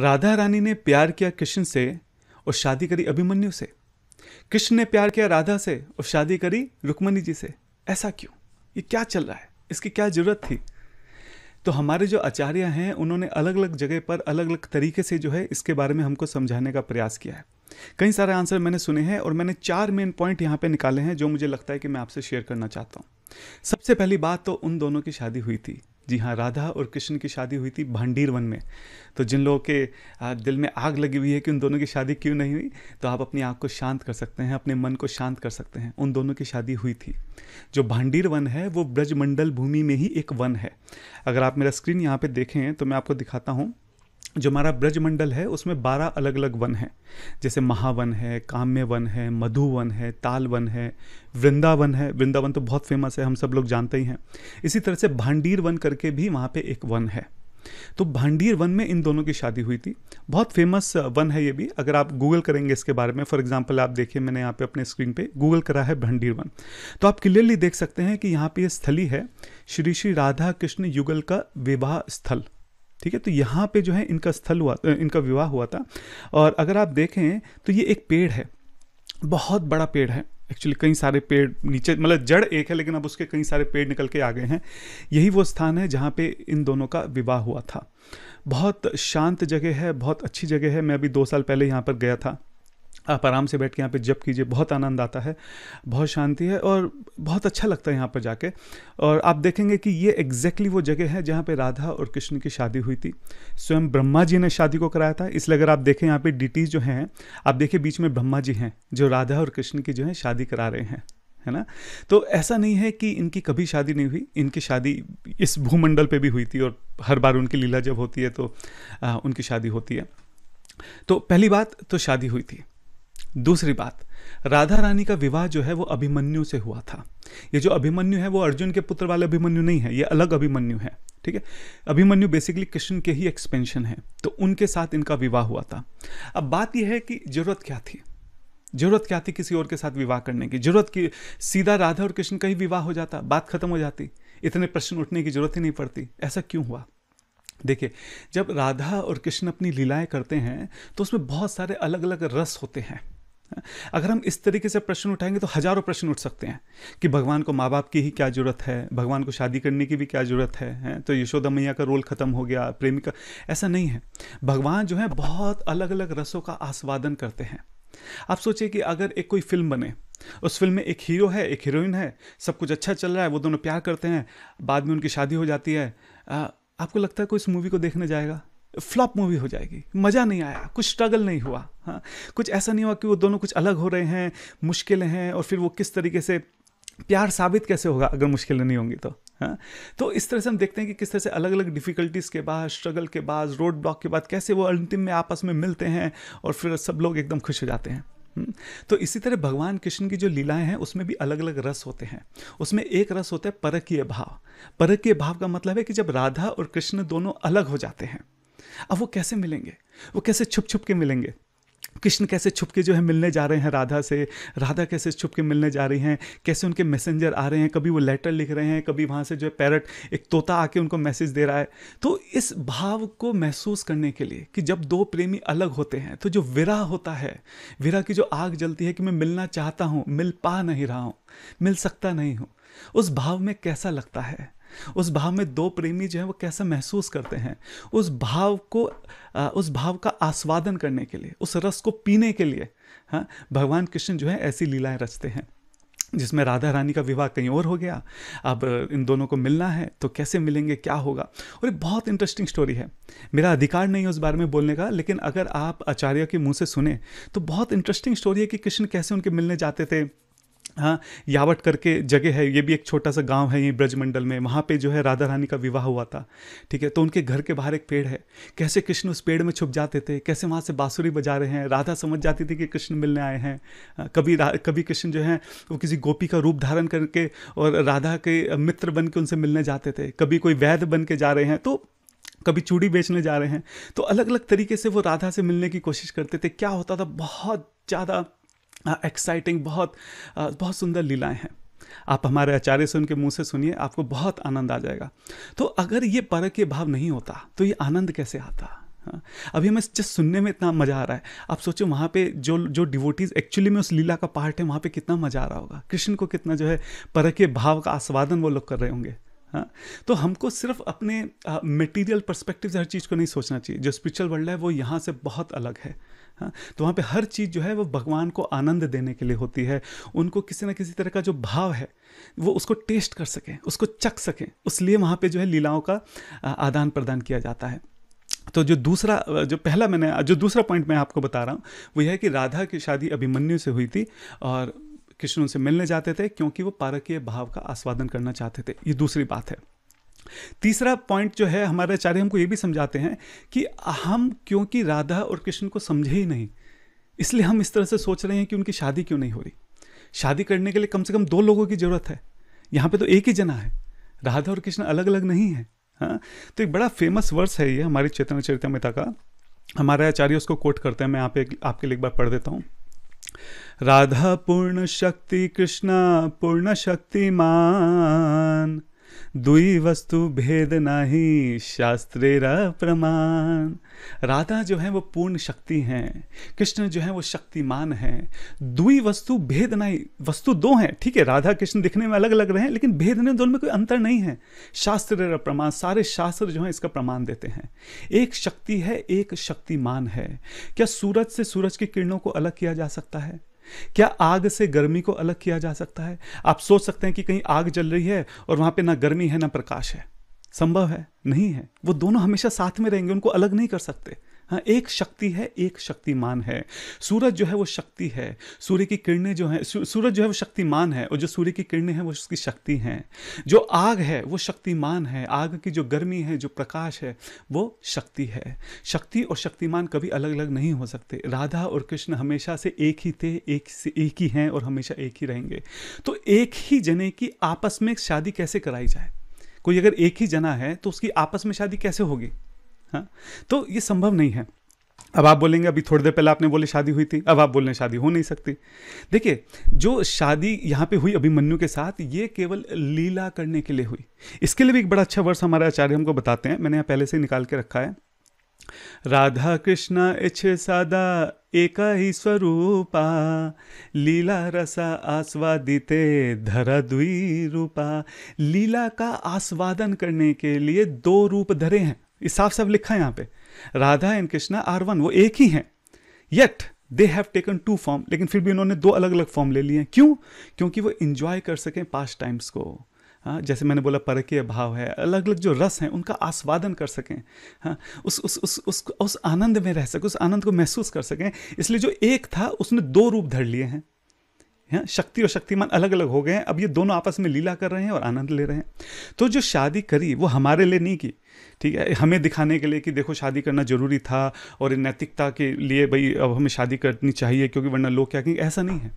राधा रानी ने प्यार किया कृष्ण से और शादी करी अभिमन्यु से कृष्ण ने प्यार किया राधा से और शादी करी रुक्मणी जी से ऐसा क्यों ये क्या चल रहा है इसकी क्या ज़रूरत थी तो हमारे जो आचार्य हैं उन्होंने अलग अलग जगह पर अलग अलग तरीके से जो है इसके बारे में हमको समझाने का प्रयास किया है कई सारे आंसर मैंने सुने हैं और मैंने चार मेन पॉइंट यहाँ पे निकाले हैं जो मुझे लगता है कि मैं आपसे शेयर करना चाहता हूँ सबसे पहली बात तो उन दोनों की शादी हुई थी जी हाँ राधा और कृष्ण की शादी हुई थी भांडीर वन में तो जिन लोगों के दिल में आग लगी हुई है कि उन दोनों की शादी क्यों नहीं हुई तो आप अपनी आग को शांत कर सकते हैं अपने मन को शांत कर सकते हैं उन दोनों की शादी हुई थी जो भांडीर वन है वो ब्रजमंडल भूमि में ही एक वन है अगर आप मेरा स्क्रीन यहाँ पर देखें तो मैं आपको दिखाता हूँ जो हमारा ब्रजमंडल है उसमें बारह अलग अलग वन हैं जैसे महावन है काम्य वन है मधु वन है ताल वन है वृंदावन है वृंदावन तो बहुत फेमस है हम सब लोग जानते ही हैं इसी तरह से भांडीर वन करके भी वहाँ पे एक वन है तो भांडीर वन में इन दोनों की शादी हुई थी बहुत फेमस वन है ये भी अगर आप गूगल करेंगे इसके बारे में फॉर एग्जाम्पल आप देखिए मैंने यहाँ पे अपने स्क्रीन पे गूगल करा है भांडीर वन तो आप क्लियरली देख सकते हैं कि यहाँ पे ये यह स्थली है श्री श्री राधा कृष्ण युगल का विवाह स्थल ठीक है तो यहाँ पे जो है इनका स्थल हुआ इनका विवाह हुआ था और अगर आप देखें तो ये एक पेड़ है बहुत बड़ा पेड़ है एक्चुअली कई सारे पेड़ नीचे मतलब जड़ एक है लेकिन अब उसके कई सारे पेड़ निकल के आ गए हैं यही वो स्थान है जहाँ पे इन दोनों का विवाह हुआ था बहुत शांत जगह है बहुत अच्छी जगह है मैं अभी दो साल पहले यहाँ पर गया था आप आराम से बैठ के यहाँ पे जप कीजिए बहुत आनंद आता है बहुत शांति है और बहुत अच्छा लगता है यहाँ पर जाके और आप देखेंगे कि ये एग्जैक्टली वो जगह है जहाँ पे राधा और कृष्ण की शादी हुई थी स्वयं ब्रह्मा जी ने शादी को कराया था इसलिए अगर आप देखें यहाँ पे डिटीज जो हैं आप देखिए बीच में ब्रह्मा जी हैं जो राधा और कृष्ण की जो है शादी करा रहे हैं है ना तो ऐसा नहीं है कि इनकी कभी शादी नहीं हुई इनकी शादी इस भूमंडल पे भी हुई थी और हर बार उनकी लीला जब होती है तो आ, उनकी शादी होती है तो पहली बात तो शादी हुई थी दूसरी बात राधा रानी का विवाह जो है वो अभिमन्यु से हुआ था ये जो अभिमन्यु है वो अर्जुन के पुत्र वाले अभिमन्यु नहीं है ये अलग अभिमन्यु है ठीक है अभिमन्यु बेसिकली कृष्ण के ही एक्सपेंशन है तो उनके साथ इनका विवाह हुआ था अब बात यह है कि जरूरत क्या थी जरूरत क्या थी किसी और के साथ विवाह करने की जरूरत की सीधा राधा और कृष्ण का ही विवाह हो जाता बात खत्म हो जाती इतने प्रश्न उठने की जरूरत ही नहीं पड़ती ऐसा क्यों हुआ देखिए जब राधा और कृष्ण अपनी लीलाएं करते हैं तो उसमें बहुत सारे अलग अलग रस होते हैं अगर हम इस तरीके से प्रश्न उठाएंगे तो हजारों प्रश्न उठ सकते हैं कि भगवान को माँ बाप की ही क्या ज़रूरत है भगवान को शादी करने की भी क्या ज़रूरत है, तो यशोदा मैया का रोल ख़त्म हो गया प्रेमिका ऐसा नहीं है भगवान जो है बहुत अलग अलग रसों का आस्वादन करते हैं आप सोचिए कि अगर एक कोई फिल्म बने उस फिल्म में एक हीरो है एक हीरोइन है सब कुछ अच्छा चल रहा है वो दोनों प्यार करते हैं बाद में उनकी शादी हो जाती है आपको लगता है कोई इस मूवी को देखने जाएगा फ्लॉप मूवी हो जाएगी मज़ा नहीं आया कुछ स्ट्रगल नहीं हुआ हाँ कुछ ऐसा नहीं हुआ कि वो दोनों कुछ अलग हो रहे हैं मुश्किलें हैं और फिर वो किस तरीके से प्यार साबित कैसे होगा अगर मुश्किलें नहीं होंगी तो हाँ तो इस तरह से हम देखते हैं कि किस तरह से अलग अलग डिफ़िकल्टीज़ के बाद स्ट्रगल के बाद रोड ब्लॉक के बाद कैसे वो अंतिम में आपस में मिलते हैं और फिर सब लोग एकदम खुश हो जाते हैं हम्म। तो इसी तरह भगवान कृष्ण की जो लीलाएं हैं उसमें भी अलग अलग रस होते हैं उसमें एक रस होता है परकीय भाव परकीय भाव का मतलब है कि जब राधा और कृष्ण दोनों अलग हो जाते हैं अब वो कैसे मिलेंगे वो कैसे छुप छुप के मिलेंगे कृष्ण कैसे छुप के जो है मिलने जा रहे हैं राधा से राधा कैसे छुप के मिलने जा रही हैं कैसे उनके मैसेंजर आ रहे हैं कभी वो लेटर लिख रहे हैं कभी वहाँ से जो है पैरट एक तोता आके उनको मैसेज दे रहा है तो इस भाव को महसूस करने के लिए कि जब दो प्रेमी अलग होते हैं तो जो विरा होता है विरा की जो आग जलती है कि मैं मिलना चाहता हूँ मिल पा नहीं रहा हूँ मिल सकता नहीं हूँ उस भाव में कैसा लगता है उस भाव में दो प्रेमी जो है वो कैसा महसूस करते हैं उस भाव को उस भाव का आस्वादन करने के लिए उस रस को पीने के लिए हाँ भगवान कृष्ण जो है ऐसी लीलाएं रचते हैं जिसमें राधा रानी का विवाह कहीं और हो गया अब इन दोनों को मिलना है तो कैसे मिलेंगे क्या होगा और ये बहुत इंटरेस्टिंग स्टोरी है मेरा अधिकार नहीं है उस बारे में बोलने का लेकिन अगर आप आचार्य के मुंह से सुने तो बहुत इंटरेस्टिंग स्टोरी है कि कृष्ण कैसे उनके मिलने जाते थे हाँ यावट करके जगह है ये भी एक छोटा सा गांव है ये ब्रजमंडल में वहाँ पे जो है राधा रानी का विवाह हुआ था ठीक है तो उनके घर के बाहर एक पेड़ है कैसे कृष्ण उस पेड़ में छुप जाते थे कैसे वहाँ से बाँसुरी बजा रहे हैं राधा समझ जाती थी कि कृष्ण मिलने आए हैं कभी कभी कृष्ण जो है वो किसी गोपी का रूप धारण करके और राधा के मित्र बन के उनसे मिलने जाते थे कभी कोई वैध बन के जा रहे हैं तो कभी चूड़ी बेचने जा रहे हैं तो अलग अलग तरीके से वो राधा से मिलने की कोशिश करते थे क्या होता था बहुत ज़्यादा एक्साइटिंग बहुत बहुत सुंदर लीलाएं हैं आप हमारे आचार्य से उनके मुंह से सुनिए आपको बहुत आनंद आ जाएगा तो अगर ये पर के भाव नहीं होता तो ये आनंद कैसे आता हाँ, अभी हमें जस्ट सुनने में इतना मज़ा आ रहा है आप सोचो वहाँ पे जो जो डिवोटीज़ एक्चुअली में उस लीला का पार्ट है वहाँ पे कितना मज़ा आ रहा होगा कृष्ण को कितना जो है पर के भाव का आस्वादन वो लोग कर रहे होंगे हाँ तो हमको सिर्फ अपने मटेरियल पर्सपेक्टिव से हर चीज़ को नहीं सोचना चाहिए जो स्पिरिचुअल वर्ल्ड है वो यहाँ से बहुत अलग है हाँ तो वहाँ पे हर चीज़ जो है वो भगवान को आनंद देने के लिए होती है उनको किसी ना किसी तरह का जो भाव है वो उसको टेस्ट कर सकें उसको चख सकें लिए वहाँ पे जो है लीलाओं का आदान प्रदान किया जाता है तो जो दूसरा जो पहला मैंने जो दूसरा पॉइंट मैं आपको बता रहा हूँ वो यह है कि राधा की शादी अभिमन्यु से हुई थी और कृष्ण उनसे मिलने जाते थे क्योंकि वो पारकीय भाव का आस्वादन करना चाहते थे ये दूसरी बात है तीसरा पॉइंट जो है हमारे आचार्य हमको ये भी समझाते हैं कि हम क्योंकि राधा और कृष्ण को समझे ही नहीं इसलिए हम इस तरह से सोच रहे हैं कि उनकी शादी क्यों नहीं हो रही शादी करने के लिए कम से कम दो लोगों की ज़रूरत है यहाँ पे तो एक ही जना है राधा और कृष्ण अलग अलग नहीं है हा? तो एक बड़ा फेमस वर्स है ये हमारी चैतन्य चरितमृता का हमारे आचार्य उसको कोट करते हैं मैं यहाँ पे आपके लिए एक बार पढ़ देता हूँ राधा पूर्ण शक्ति कृष्णा पूर्ण शक्तिमान दुई वस्तु भेद नाही शास्त्रेरा प्रमाण राधा जो है वो पूर्ण शक्ति है कृष्ण जो है वो शक्तिमान है दुई वस्तु भेद नहीं वस्तु दो हैं ठीक है राधा कृष्ण दिखने में अलग अलग रहे हैं लेकिन भेद ने दोनों में कोई अंतर नहीं है शास्त्र प्रमाण सारे शास्त्र जो है इसका प्रमाण देते हैं एक शक्ति है एक शक्तिमान है क्या सूरज से सूरज की किरणों को अलग किया जा सकता है क्या आग से गर्मी को अलग किया जा सकता है आप सोच सकते हैं कि कहीं आग जल रही है और वहां पे ना गर्मी है ना प्रकाश है संभव है नहीं है वो दोनों हमेशा साथ में रहेंगे उनको अलग नहीं कर सकते हाँ एक शक्ति है एक शक्तिमान है सूरज जो है वो शक्ति है सूर्य की किरणें जो है सूरज जो है वो शक्तिमान है और जो सूर्य की किरणें हैं वो उसकी शक्ति हैं जो आग है वो शक्तिमान है आग की जो गर्मी है जो प्रकाश है वो शक्ति है शक्ति और शक्तिमान कभी अलग अलग नहीं हो सकते राधा और कृष्ण हमेशा से एक ही थे एक से एक ही हैं और हमेशा एक ही रहेंगे तो एक ही जने की आपस में शादी कैसे कराई जाए कोई अगर एक ही जना है तो उसकी आपस में शादी कैसे होगी हाँ तो ये संभव नहीं है अब आप बोलेंगे अभी थोड़ी देर पहले आपने बोले शादी हुई थी अब आप बोल रहे शादी हो नहीं सकती देखिए जो शादी यहाँ पे हुई अभिमन्यु के साथ ये केवल लीला करने के लिए हुई इसके लिए भी एक बड़ा अच्छा वर्ष हमारे आचार्य हमको बताते हैं मैंने यहाँ पहले से निकाल के रखा है राधा कृष्ण इच्छ सादा एक ही स्वरूपा लीला रसा आस्वादित धरा द्वी रूपा लीला का आस्वादन करने के लिए दो रूप धरे हैं ये साफ साफ लिखा है यहां पे Radha and Krishna are one वो एक ही हैं yet they have taken two form लेकिन फिर भी उन्होंने दो अलग अलग फॉर्म ले लिए हैं क्यों क्योंकि वो इंजॉय कर सकें पास्ट टाइम्स को हाँ जैसे मैंने बोला परकीय भाव है अलग अलग जो रस हैं उनका आस्वादन कर सकें हाँ उस उस उस उस उस आनंद में रह सकें उस आनंद को महसूस कर सकें इसलिए जो एक था उसने दो रूप धर लिए हैं हैं शक्ति और शक्तिमान अलग अलग हो गए हैं अब ये दोनों आपस में लीला कर रहे हैं और आनंद ले रहे हैं तो जो शादी करी वो हमारे लिए नहीं की ठीक है हमें दिखाने के लिए कि देखो शादी करना ज़रूरी था और नैतिकता के लिए भाई अब हमें शादी करनी चाहिए क्योंकि वरना लोग क्या कहेंगे ऐसा नहीं है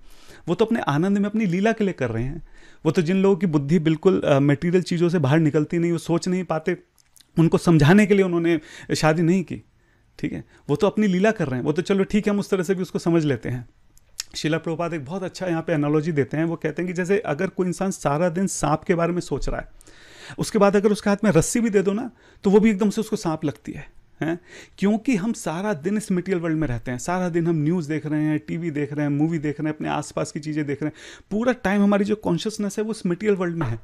वो तो अपने आनंद में अपनी लीला के लिए कर रहे हैं वो तो जिन लोगों की बुद्धि बिल्कुल मटेरियल चीज़ों से बाहर निकलती नहीं वो सोच नहीं पाते उनको समझाने के लिए उन्होंने शादी नहीं की ठीक है वो तो अपनी लीला कर रहे हैं वो तो चलो ठीक है हम उस तरह से भी उसको समझ लेते हैं शिला प्रभुपात एक बहुत अच्छा यहाँ पे एनोलॉजी देते हैं वो कहते हैं कि जैसे अगर कोई इंसान सारा दिन सांप के बारे में सोच रहा है उसके बाद अगर उसके हाथ में रस्सी भी दे दो ना तो वो भी एकदम से उसको सांप लगती है हैं क्योंकि हम सारा दिन इस मटेरियल वर्ल्ड में रहते हैं सारा दिन हम न्यूज़ देख रहे हैं टीवी देख रहे हैं मूवी देख रहे हैं अपने आसपास की चीज़ें देख रहे हैं पूरा टाइम हमारी जो कॉन्शियसनेस है वो इस मटेरियल वर्ल्ड में है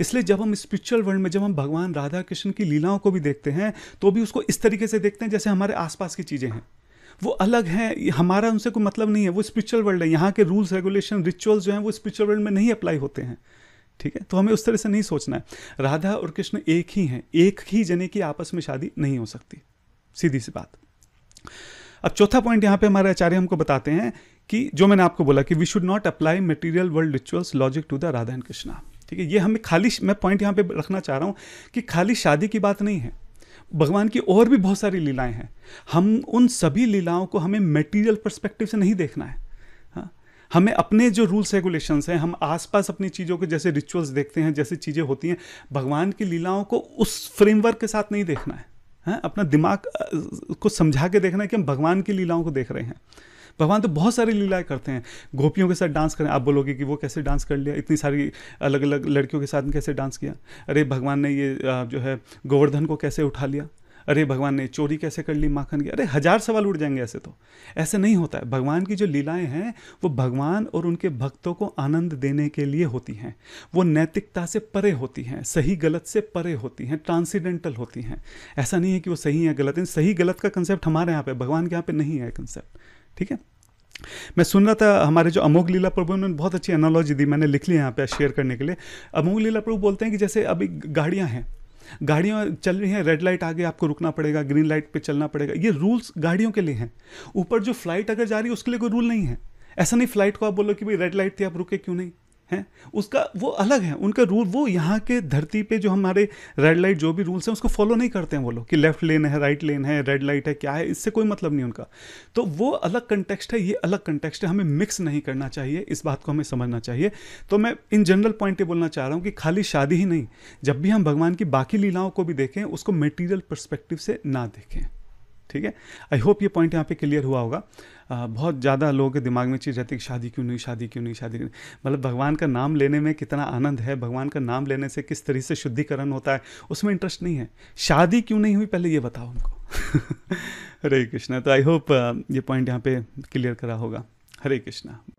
इसलिए जब हम स्पिरिचुअल वर्ल्ड में जब हम भगवान राधा कृष्ण की लीलाओं को भी देखते हैं तो भी उसको इस तरीके से देखते हैं जैसे हमारे आसपास की चीज़ें हैं वो अलग हैं हमारा उनसे कोई मतलब नहीं है वो स्पिरिचुअल वर्ल्ड है यहाँ के रूल्स रेगुलेशन रिचुअल्स जो हैं वो स्पिरिचुअल वर्ल्ड में नहीं अप्लाई होते हैं ठीक है तो हमें उस तरह से नहीं सोचना है राधा और कृष्ण एक ही हैं एक ही जने की आपस में शादी नहीं हो सकती सीधी सी बात अब चौथा पॉइंट यहाँ पे हमारे आचार्य हमको बताते हैं कि जो मैंने आपको बोला कि we should not apply material world rituals logic to the Radha and Krishna ठीक है ये हमें खाली मैं पॉइंट यहाँ पे रखना चाह रहा हूँ कि खाली शादी की बात नहीं है भगवान की और भी बहुत सारी लीलाएं हैं हम उन सभी लीलाओं को हमें मेटीरियल परस्पेक्टिव से नहीं देखना है हाँ, हमें अपने जो रूल्स रेगुलेशंस हैं हम आसपास अपनी चीज़ों के जैसे रिचुअल्स देखते हैं जैसे चीज़ें होती हैं भगवान की लीलाओं को उस फ्रेमवर्क के साथ नहीं देखना है है? हाँ, अपना दिमाग को समझा के देखना है कि हम भगवान की लीलाओं को देख रहे हैं भगवान तो बहुत सारी लीलाएं करते हैं गोपियों के साथ डांस करें आप बोलोगे कि वो कैसे डांस कर लिया इतनी सारी अलग अलग लड़कियों के साथ कैसे डांस किया अरे भगवान ने ये जो है गोवर्धन को कैसे उठा लिया अरे भगवान ने चोरी कैसे कर ली माखन की अरे हजार सवाल उड़ जाएंगे ऐसे तो ऐसे नहीं होता है भगवान की जो लीलाएं हैं वो भगवान और उनके भक्तों को आनंद देने के लिए होती हैं वो नैतिकता से परे होती हैं सही गलत से परे होती हैं ट्रांसीडेंटल होती हैं ऐसा नहीं है कि वो सही है गलत है सही गलत का कंसेप्ट हमारे यहाँ पे भगवान के यहाँ पे नहीं है कंसेप्ट ठीक है मैं सुन रहा था हमारे जो अमोघ लीला प्रभु ने बहुत अच्छी एनोलॉजी दी मैंने लिख ली यहाँ पे शेयर करने के लिए अमोघ लीला प्रभु बोलते हैं कि जैसे अभी गाड़ियाँ हैं गाड़ियाँ चल रही हैं रेड लाइट आगे आपको रुकना पड़ेगा ग्रीन लाइट पे चलना पड़ेगा ये रूल्स गाड़ियों के लिए हैं ऊपर जो फ्लाइट अगर जा रही है उसके लिए कोई रूल नहीं है ऐसा नहीं फ्लाइट को आप बोलो कि भाई रेड लाइट थी आप रुके क्यों नहीं हैं उसका वो अलग है उनका रूल वो यहाँ के धरती पे जो हमारे रेड लाइट जो भी रूल्स हैं उसको फॉलो नहीं करते हैं वो लोग कि लेफ्ट लेन है राइट लेन है रेड लाइट है क्या है इससे कोई मतलब नहीं उनका तो वो अलग कंटेक्स्ट है ये अलग कंटेक्स्ट है हमें मिक्स नहीं करना चाहिए इस बात को हमें समझना चाहिए तो मैं इन जनरल पॉइंट ये बोलना चाह रहा हूँ कि खाली शादी ही नहीं जब भी हम भगवान की बाकी लीलाओं को भी देखें उसको मेटीरियल परस्पेक्टिव से ना देखें ठीक है आई होप ये पॉइंट यहाँ पे क्लियर हुआ होगा बहुत ज़्यादा लोगों के दिमाग में चीज़ रहती है कि शादी क्यों नहीं शादी क्यों नहीं शादी मतलब भगवान का नाम लेने में कितना आनंद है भगवान का नाम लेने से किस तरीके से शुद्धिकरण होता है उसमें इंटरेस्ट नहीं है शादी क्यों नहीं हुई पहले ये बताओ उनको हरे कृष्णा तो आई होप ये पॉइंट यहाँ पे क्लियर करा होगा हरे कृष्णा